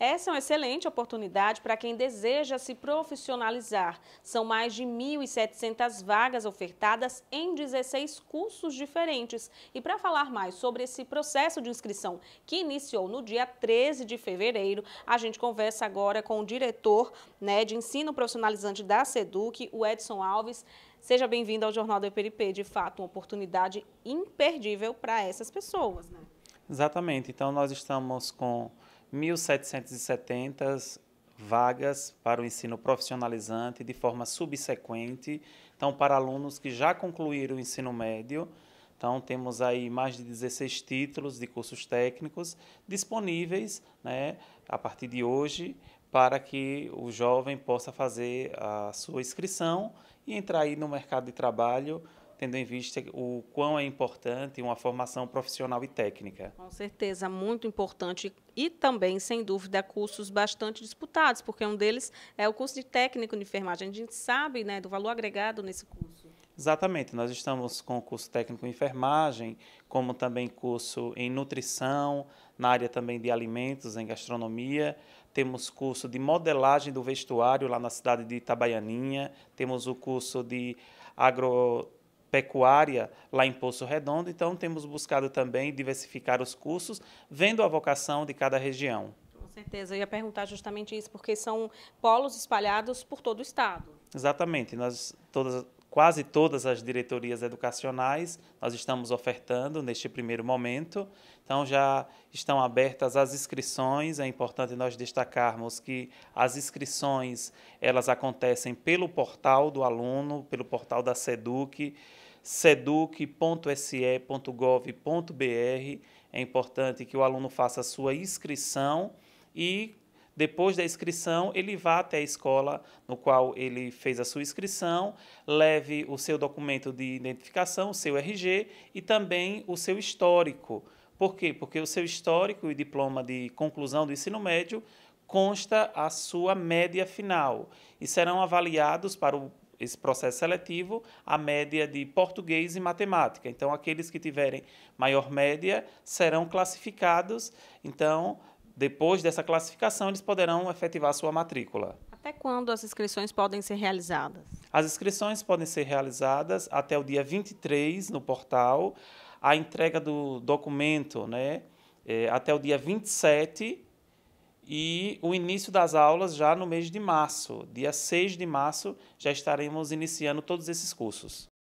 Essa é uma excelente oportunidade para quem deseja se profissionalizar. São mais de 1.700 vagas ofertadas em 16 cursos diferentes. E para falar mais sobre esse processo de inscrição que iniciou no dia 13 de fevereiro, a gente conversa agora com o diretor né, de ensino profissionalizante da SEDUC, o Edson Alves. Seja bem-vindo ao Jornal do EPRP. De fato, uma oportunidade imperdível para essas pessoas. Né? Exatamente. Então, nós estamos com 1.770 vagas para o ensino profissionalizante de forma subsequente, então para alunos que já concluíram o ensino médio, então, temos aí mais de 16 títulos de cursos técnicos disponíveis né, a partir de hoje para que o jovem possa fazer a sua inscrição e entrar aí no mercado de trabalho tendo em vista o quão é importante uma formação profissional e técnica. Com certeza, muito importante e também, sem dúvida, cursos bastante disputados, porque um deles é o curso de técnico de enfermagem. A gente sabe né, do valor agregado nesse curso. Exatamente, nós estamos com o curso técnico em enfermagem, como também curso em nutrição, na área também de alimentos, em gastronomia. Temos curso de modelagem do vestuário lá na cidade de Itabaianinha, temos o curso de agro pecuária lá em Poço Redondo, então temos buscado também diversificar os cursos, vendo a vocação de cada região. Com certeza, eu ia perguntar justamente isso, porque são polos espalhados por todo o estado. Exatamente, nós todas quase todas as diretorias educacionais nós estamos ofertando neste primeiro momento. Então já estão abertas as inscrições. É importante nós destacarmos que as inscrições elas acontecem pelo portal do aluno, pelo portal da Seduc, seduc.se.gov.br. É importante que o aluno faça a sua inscrição e depois da inscrição, ele vá até a escola no qual ele fez a sua inscrição, leve o seu documento de identificação, o seu RG e também o seu histórico. Por quê? Porque o seu histórico e diploma de conclusão do ensino médio consta a sua média final e serão avaliados para o esse processo seletivo, a média de português e matemática. Então, aqueles que tiverem maior média serão classificados. Então, depois dessa classificação, eles poderão efetivar sua matrícula. Até quando as inscrições podem ser realizadas? As inscrições podem ser realizadas até o dia 23 no portal, a entrega do documento né, é, até o dia 27 e o início das aulas já no mês de março. Dia 6 de março já estaremos iniciando todos esses cursos.